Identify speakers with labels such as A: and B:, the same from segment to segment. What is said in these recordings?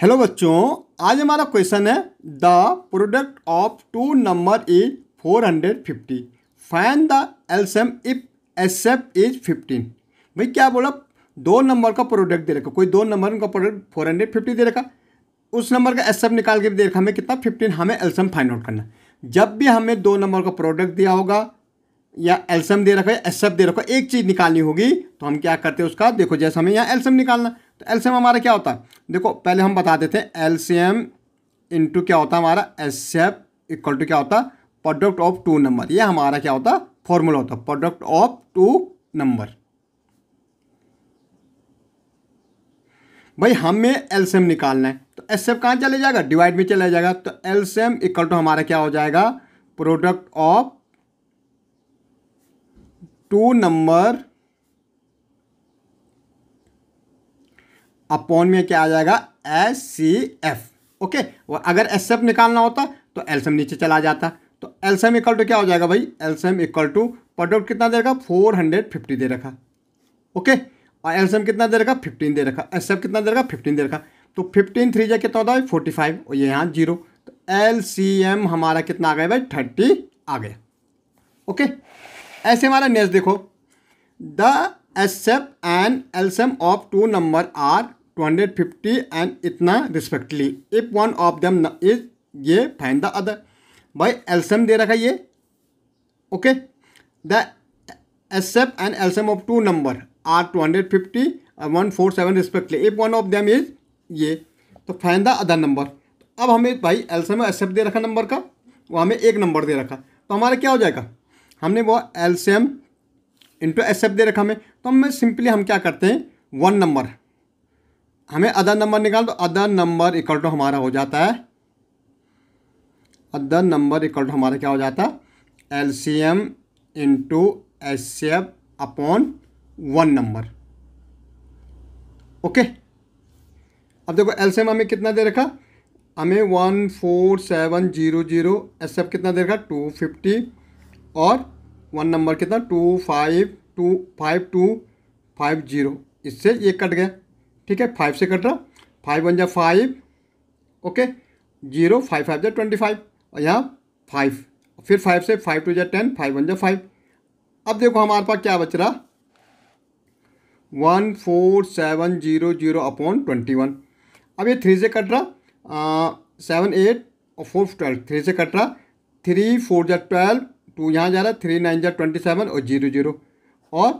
A: hello बच्चों आज हमारा क्वेश्चन है the product of two number is four hundred fifty find the LCM if F is fifteen भाई क्या बोला दो नंबर का प्रोडक्ट दे रखा कोई दो नंबर का प्रोडक्ट फोर हंड्रेड फिफ्टी दे रखा उस नंबर का एफ निकाल के दे रखा हमें कितना फिफ्टीन हमें एल्सम फाइंड आउट करना जब भी हमें दो नंबर का प्रोडक्ट दिया होगा या एल्सम दे रखा है एफ दे रखा एक चीज़ निकालनी होगी तो हम क्या करते हैं उसका देखो जैसे हमें यहाँ एल्सम निकालना तो एल्सम हमारा क्या होता है देखो पहले हम बताते थे एल सी एम इंटू क्या होता हमारा S C F equal to क्या होता प्रोडक्ट ऑफ टू नंबर ये हमारा क्या होता फॉर्मूला होता प्रोडक्ट ऑफ टू नंबर भाई हमें एल सी एम निकालना है तो एस एफ कहाँ चले जाएगा डिवाइड में चला जाएगा तो L C M equal to हमारा क्या हो जाएगा product of two number upon में क्या आ जाएगा एस सी एफ ओके और अगर एस एफ निकालना होता तो एल्सम नीचे चला जाता तो एल्सम इक्वल टू क्या हो जाएगा भाई एल्सम इक्वल टू प्रोडक्ट कितना दे रखा फोर हंड्रेड फिफ्टी दे रखा ओके और एल्सम कितना दे रखा फिफ्टीन दे रखा एस एफ कितना दे रखा फिफ्टीन दे रखा तो फिफ्टीन थ्री जै कितना होता है फोर्टी फाइव और ये यहाँ जीरो तो एल सी एम हमारा कितना आ गया भाई थर्टी आ गया ओके ऐसे हमारा नेक्स्ट देखो the S F and LCM of two number are two hundred fifty and इतना respectively if one of them is ये फाइन द अदर भाई एल्सम दे रखा ये okay the S F and LCM of two number are two hundred fifty one four seven respectively if one of them is ये तो fine the other number अब हमें भाई एल्सम एस एफ दे रखा नंबर का वो हमें एक नंबर दे रखा तो हमारा क्या हो जाएगा हमने वो एल्सियम इंटू एस एफ दे रखा हमें तो हमें सिंपली हम क्या करते हैं वन नंबर हमें अदर नंबर निकाल तो अदर नंबर इक्वल टू हमारा हो जाता है अदर नंबर इक्वल टू हमारा क्या हो जाता है L C M into S C F upon one number okay अब देखो एल सी एम हमें कितना दे रखा हमें one four seven zero zero S F कितना दे रखा टू फिफ्टी और वन नंबर कितना two five two five two five zero इससे ये कट गया ठीक है फाइव से कट रहा फाइव वन जा five okay zero five five जा ट्वेंटी फाइव और यहाँ फाइव फिर फाइव से फाइव टू जा टेन फाइव वन जा फाइव अब देखो हमारे पास क्या बच रहा one four seven zero zero upon twenty one अब ये थ्री से कट रहा सेवन एट और फोर ट्वेल्व थ्री से कट रहा थ्री फोर जा ट्वेल्व टू यहाँ जा रहा थ्री नाइन जा ट्वेंटी सेवन और जीरो जीरो और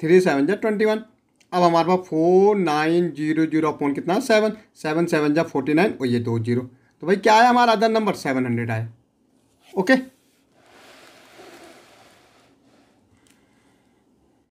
A: थ्री सेवन जा ट्वेंटी वन अब हमारे पास four nine zero zero upon कितना सेवन सेवन सेवन जा फोर्टी नाइन और ये दो जीरो तो भाई क्या आया हमारा अदर नंबर सेवन हंड्रेड आया ओके